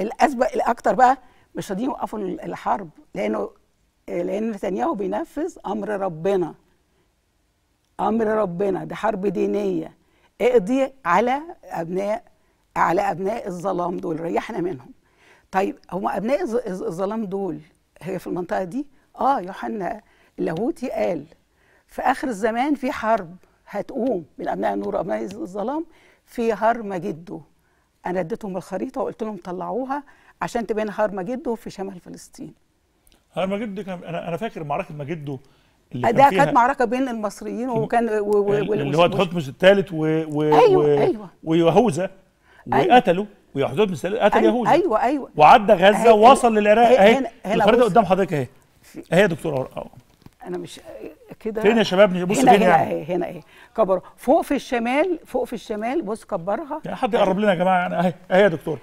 الاسبق الاكتر بقى مش راضيين يوقفوا الحرب لانه آه، لان نتنياهو بينفذ امر ربنا امر ربنا دي حرب دينيه اقضي على ابناء على ابناء الظلام دول ريحنا منهم طيب هم ابناء الظلام دول هي في المنطقه دي اه يوحنا اللاهوتي قال في اخر الزمان في حرب هتقوم من ابناء النور وابناء الظلام في هرمجده انا اديتهم الخريطه وقلت لهم طلعوها عشان تبين هرم جده في شمال فلسطين جده كان انا انا فاكر معركه مجدو اللي أه، ده كانت معركه بين المصريين وكان و... و... اللي هو تحتمس الثالث و... و... أيوة و... أيوة. أيوة. ويهوذا أيوة. وقتلوا ويحتمس مثال قتل أيوة يهوذا ايوه ايوه وعدى غزه ووصل للعراق اهي الخريطه قدام حضرتك اهي اهي يا دكتور انا مش كده فين يا شباب بص هنا هنا يعني؟ اهي هنا اهي كبر فوق في الشمال فوق في الشمال بص كبرها يعني حد يقرب لنا يا جماعه يعني اهي اهي يا دكتور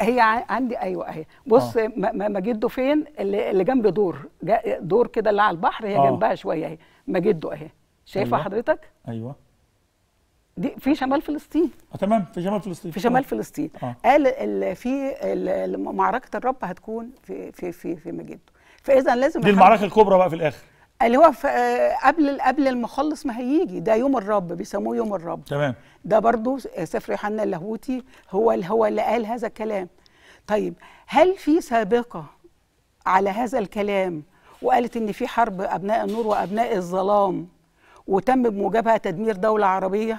هي, عندي ايوه اهي بص آه. مجده فين اللي جنب دور دور كده اللي على البحر هي آه. جنبها شويه اهي مجده اهي شايفها أيوة. حضرتك ايوه دي في شمال فلسطين آه تمام في شمال فلسطين في شمال آه. فلسطين آه. قال في معركه الرب هتكون في في في, في مجده فاذا لازم دي المعركه الكبرى بقى في الاخر اللي هو آه، قبل قبل المخلص ما هيجي ده يوم الرب بيسموه يوم الرب تمام ده برضو آه، سفر يوحنا اللاهوتي هو اللي هو اللي قال هذا الكلام طيب هل في سابقه على هذا الكلام وقالت ان في حرب ابناء النور وابناء الظلام وتم بموجبها تدمير دوله عربيه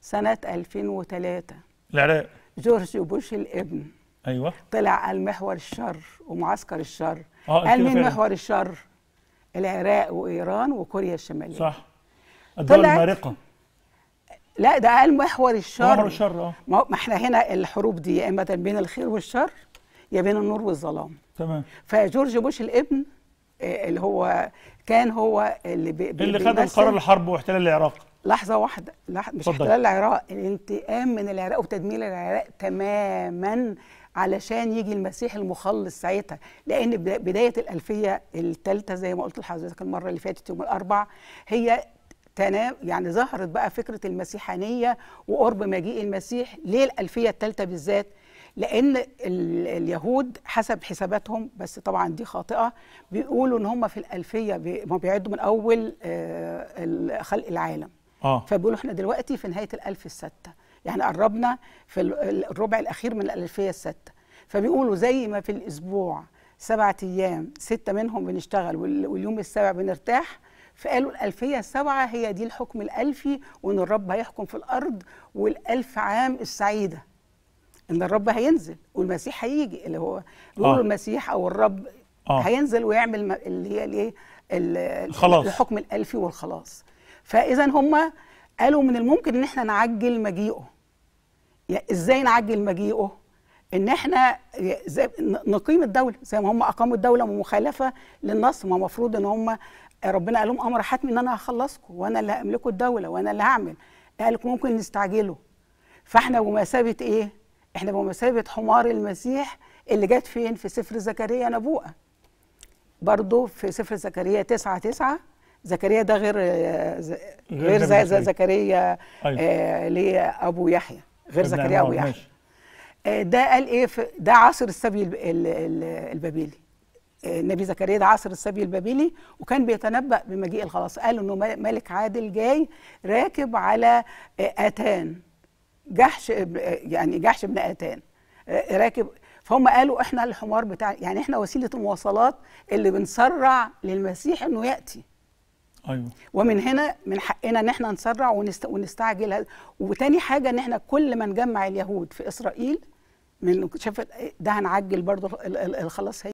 سنه 2003 العراق جورج بوش الابن ايوه طلع قال محور الشر ومعسكر الشر آه قال مين محور الشر العراق وايران وكوريا الشماليه صح الدول المارقه لا ده قال محور الشر محور الشر اه ما احنا هنا الحروب دي يا اما بين الخير والشر يا بين النور والظلام تمام فجورج بوش الابن آه، اللي هو كان هو اللي بي اللي خد القرار الحرب واحتلال العراق لحظه واحده لحظة مش احتلال العراق الانتقام من العراق وتدمير العراق تماما علشان يجي المسيح المخلص ساعتها لان بدايه الالفيه الثالثه زي ما قلت لحضرتك المره اللي فاتت يوم الاربع هي تنام يعني ظهرت بقى فكره المسيحانيه وقرب مجيء المسيح ليه الالفيه الثالثه بالذات لان اليهود حسب حساباتهم بس طبعا دي خاطئه بيقولوا ان هم في الالفيه ما بيعدوا من اول آه، خلق العالم آه. فبيقولوا احنا دلوقتي في نهايه الالف السادسه يعني قربنا في الربع الأخير من الألفية الستة فبيقولوا زي ما في الأسبوع سبعة أيام ستة منهم بنشتغل واليوم السابع بنرتاح فقالوا الألفية السبعة هي دي الحكم الألفي وإن الرب هيحكم في الأرض والألف عام السعيدة إن الرب هينزل والمسيح هيجي اللي هو بيقولوا آه. المسيح أو الرب آه. هينزل ويعمل اللي هي الايه خلاص الحكم الألفي والخلاص فإذا هم قالوا من الممكن إن إحنا نعجل مجيئه يعني ازاي نعجل مجيئه ان احنا نقيم الدوله زي ما هم اقاموا الدوله مخالفه للنص ما المفروض ان هم ربنا قال لهم امر حتمي ان انا هخلصكم وانا اللي هملكوا الدوله وانا اللي هعمل قال لكم ممكن نستعجله فاحنا بمثابه ايه احنا بمثابه حمار المسيح اللي جت فين في سفر زكريا نبوءه برضو في سفر زكريا 9 9 زكريا ده غير آه، غير زي زكريا ليه أيوه. آه، ابو يحيى غير زكريا ابو يحيى آه، ده قال ايه في ده عصر السبي البابلي آه، النبي زكريا ده عصر السبي البابلي وكان بيتنبأ بمجيء الخلاص قال انه ملك عادل جاي راكب على آه، اتان جحش يعني جحش ابن اتان راكب فهم قالوا احنا الحمار بتاع يعني احنا وسيله المواصلات اللي بنسرع للمسيح انه ياتي ايوه ومن هنا من حقنا ان احنا نسرع ونست... ونستعجل وتاني حاجه ان احنا كل ما نجمع اليهود في اسرائيل من شفت ده هنعجل برضه خلاص هي